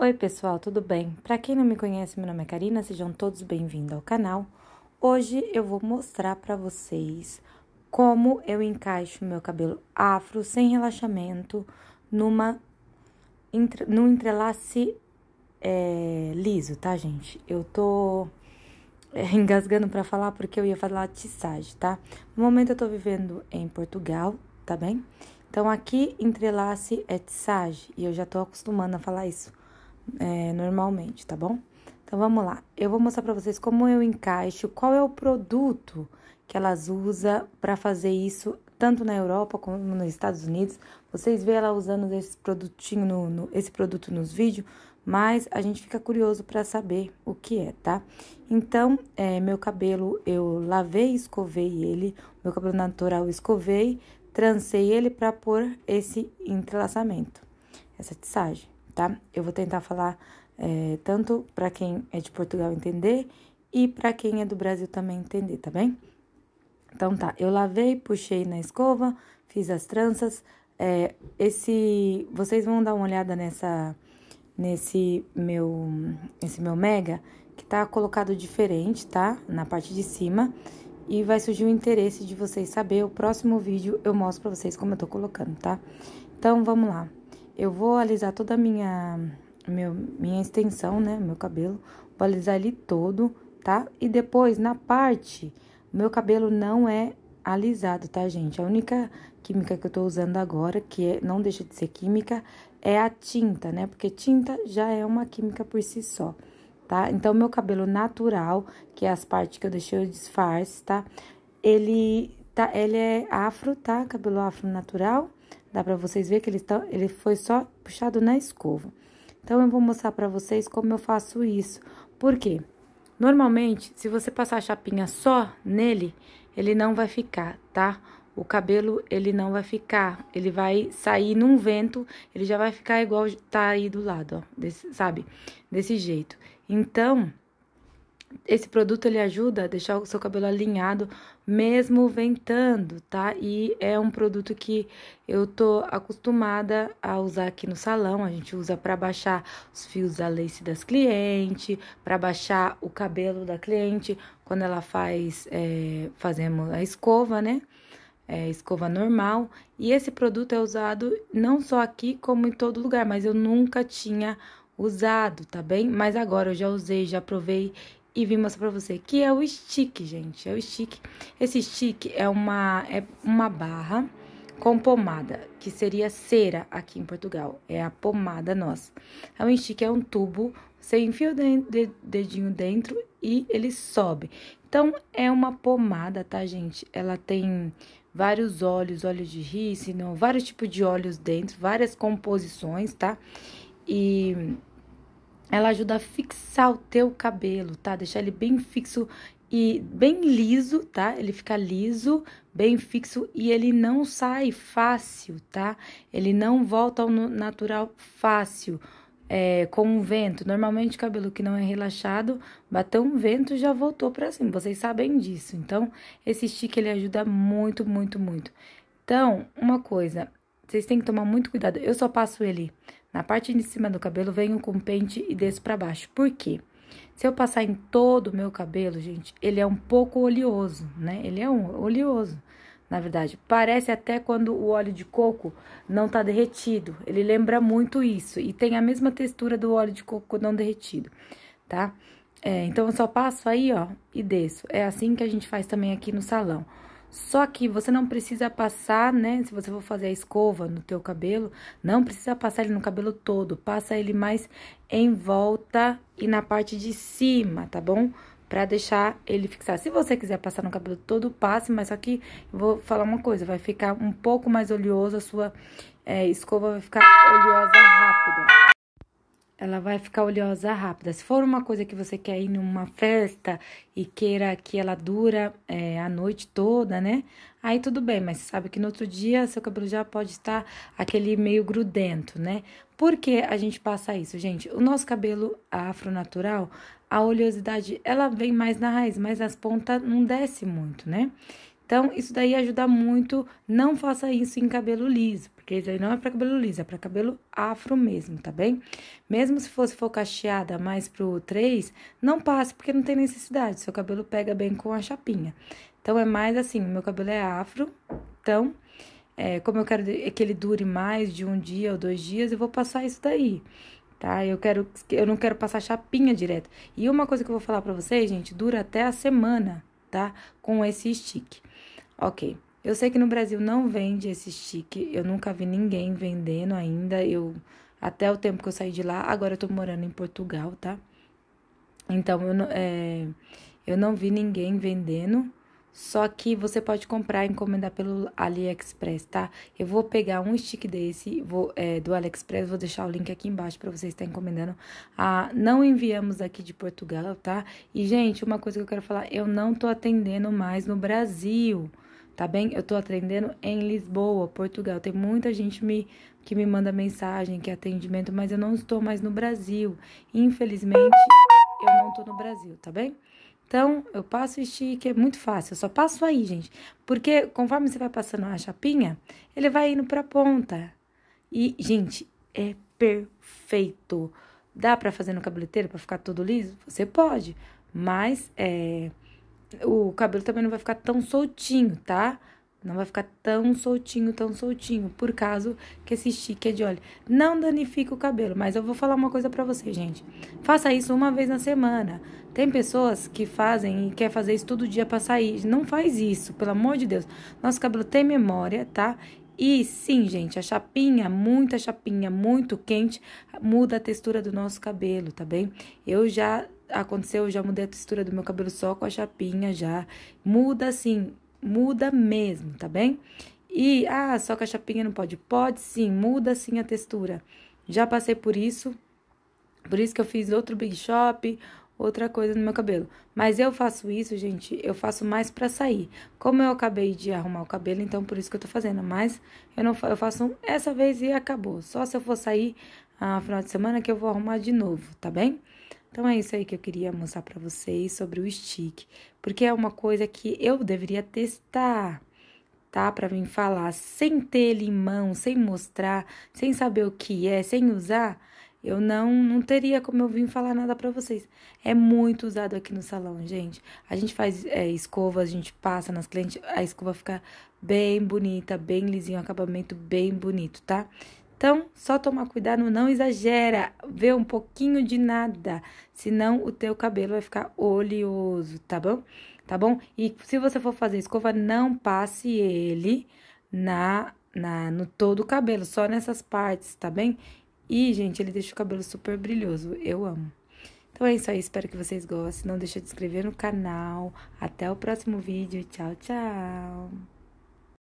Oi, pessoal, tudo bem? Para quem não me conhece, meu nome é Karina, sejam todos bem-vindos ao canal. Hoje eu vou mostrar para vocês como eu encaixo meu cabelo afro sem relaxamento numa num entrelace é, liso, tá, gente? Eu tô é, engasgando para falar porque eu ia falar tissage, tá? No momento eu tô vivendo em Portugal, tá bem? Então aqui entrelace é tissage e eu já tô acostumando a falar isso é, normalmente, tá bom? Então vamos lá. Eu vou mostrar para vocês como eu encaixo, qual é o produto que elas usam para fazer isso, tanto na Europa como nos Estados Unidos. Vocês vê ela usando esse produtinho, no, no, esse produto nos vídeos, mas a gente fica curioso para saber o que é, tá? Então, é, meu cabelo eu lavei, escovei ele, meu cabelo natural escovei, trancei ele para pôr esse entrelaçamento, essa tissagem tá? Eu vou tentar falar é, tanto para quem é de Portugal entender e para quem é do Brasil também entender, tá bem? Então tá, eu lavei, puxei na escova, fiz as tranças. É, esse, vocês vão dar uma olhada nessa, nesse meu, esse meu mega que tá colocado diferente, tá? Na parte de cima e vai surgir o interesse de vocês saber. O próximo vídeo eu mostro para vocês como eu tô colocando, tá? Então vamos lá. Eu vou alisar toda a minha, meu, minha extensão, né? Meu cabelo. Vou alisar ele todo, tá? E depois, na parte, meu cabelo não é alisado, tá, gente? A única química que eu tô usando agora, que é, não deixa de ser química, é a tinta, né? Porque tinta já é uma química por si só, tá? Então, meu cabelo natural, que é as partes que eu deixei o disfarce, tá? Ele, tá, ele é afro, tá? Cabelo afro natural. Dá para vocês ver que ele, tá, ele foi só puxado na escova. Então, eu vou mostrar para vocês como eu faço isso. Por quê? Normalmente, se você passar a chapinha só nele, ele não vai ficar, tá? O cabelo, ele não vai ficar. Ele vai sair num vento, ele já vai ficar igual tá aí do lado, ó. Desse, sabe? Desse jeito. Então esse produto ele ajuda a deixar o seu cabelo alinhado mesmo ventando, tá? E é um produto que eu tô acostumada a usar aqui no salão. A gente usa para baixar os fios da lace das clientes, para baixar o cabelo da cliente quando ela faz, é, fazemos a escova, né? É, escova normal. E esse produto é usado não só aqui, como em todo lugar, mas eu nunca tinha usado, tá bem? Mas agora eu já usei, já provei e vim mostrar pra você, que é o stick, gente, é o stick. Esse stick é uma, é uma barra com pomada, que seria cera aqui em Portugal, é a pomada nossa. É um stick, é um tubo, você enfia o dedinho dentro e ele sobe. Então, é uma pomada, tá, gente? Ela tem vários óleos, óleo de rícino, vários tipos de óleos dentro, várias composições, tá? E ela ajuda a fixar o teu cabelo, tá? Deixar ele bem fixo e bem liso, tá? Ele fica liso, bem fixo e ele não sai fácil, tá? Ele não volta ao natural fácil. É, com o vento, normalmente o cabelo que não é relaxado, bateu um vento já voltou para cima. Vocês sabem disso. Então, esse stick ele ajuda muito, muito, muito. Então, uma coisa, vocês têm que tomar muito cuidado. Eu só passo ele na parte de cima do cabelo, venho com pente e desço para baixo. Por quê? Se eu passar em todo o meu cabelo, gente, ele é um pouco oleoso, né? Ele é um oleoso, na verdade. Parece até quando o óleo de coco não tá derretido. Ele lembra muito isso e tem a mesma textura do óleo de coco não derretido, tá? É, então, eu só passo aí, ó, e desço. É assim que a gente faz também aqui no salão. Só que você não precisa passar, né? Se você for fazer a escova no teu cabelo, não precisa passar ele no cabelo todo. Passa ele mais em volta e na parte de cima, tá bom? Pra deixar ele fixar. Se você quiser passar no cabelo todo, passe. Mas só que, vou falar uma coisa. Vai ficar um pouco mais oleoso. A sua é, escova vai ficar oleosa rápida ela vai ficar oleosa rápida. Se for uma coisa que você quer ir numa festa e queira que ela dura é, a noite toda, né? Aí tudo bem, mas sabe que no outro dia seu cabelo já pode estar aquele meio grudento, né? Por que a gente passa isso, gente? O nosso cabelo afro natural, a oleosidade, ela vem mais na raiz, mas as pontas não desce muito, né? Então, isso daí ajuda muito. Não faça isso em cabelo liso, porque isso daí não é para cabelo liso, é para cabelo afro mesmo, tá bem? Mesmo se fosse for cacheada mais pro 3, não passe, porque não tem necessidade. Seu cabelo pega bem com a chapinha. Então, é mais assim: meu cabelo é afro, então. É, como eu quero é que ele dure mais de um dia ou dois dias, eu vou passar isso daí tá? Eu quero eu não quero passar chapinha direto. E uma coisa que eu vou falar para vocês, gente, dura até a semana, tá? Com esse stick. Ok. Eu sei que no Brasil não vende esse stick, eu nunca vi ninguém vendendo ainda. Eu até o tempo que eu saí de lá, agora eu tô morando em Portugal, tá? Então eu não, é, eu não vi ninguém vendendo. Só que você pode comprar e encomendar pelo AliExpress, tá? Eu vou pegar um stick desse vou, é, do AliExpress, vou deixar o link aqui embaixo para você estar encomendando. Ah, não enviamos aqui de Portugal, tá? E, gente, uma coisa que eu quero falar, eu não tô atendendo mais no Brasil tá bem? Eu tô atendendo em Lisboa, Portugal. Tem muita gente me, que me manda mensagem, que é atendimento, mas eu não estou mais no Brasil. Infelizmente, eu não tô no Brasil, tá bem? Então, eu passo o stick, é muito fácil, eu só passo aí, gente. Porque conforme você vai passando a chapinha, ele vai indo pra ponta. E, gente, é perfeito. Dá pra fazer no cabeleteiro pra ficar tudo liso? Você pode, mas é o cabelo também não vai ficar tão soltinho, tá? Não vai ficar tão soltinho, tão soltinho, por causa que esse chique é de óleo. Não danifica o cabelo, mas eu vou falar uma coisa pra vocês, gente. Faça isso uma vez na semana. Tem pessoas que fazem e quer fazer isso todo dia pra sair. Não faz isso, pelo amor de Deus. Nosso cabelo tem memória, tá? E sim, gente, a chapinha, muita chapinha, muito quente, muda a textura do nosso cabelo, tá bem? Eu já aconteceu, eu já mudei a textura do meu cabelo só com a chapinha já. Muda assim, muda mesmo, tá bem? E, ah, só com a chapinha não pode. Pode sim, muda sim a textura. Já passei por isso, por isso que eu fiz outro Big Shop, outra coisa no meu cabelo. Mas eu faço isso, gente, eu faço mais para sair. Como eu acabei de arrumar o cabelo, então por isso que eu tô fazendo. Mas eu não eu faço um, essa vez e acabou. Só se eu for sair ah, final de semana que eu vou arrumar de novo, tá bem? Então é isso aí que eu queria mostrar para vocês sobre o stick, porque é uma coisa que eu deveria testar, tá? Para vir falar sem ter limão, sem mostrar, sem saber o que é, sem usar, eu não não teria como eu vir falar nada para vocês. É muito usado aqui no salão, gente. A gente faz é, escova, a gente passa nas clientes, a escova fica bem bonita, bem lisinho, acabamento bem bonito, tá? Então, só tomar cuidado, não exagera, vê um pouquinho de nada, senão o teu cabelo vai ficar oleoso, tá bom? Tá bom? E se você for fazer escova, não passe ele na, na no todo o cabelo, só nessas partes, tá bem? E, gente, ele deixa o cabelo super brilhoso, eu amo. Então é isso aí, espero que vocês gostem. Não deixa de se inscrever no canal. Até o próximo vídeo. Tchau, tchau!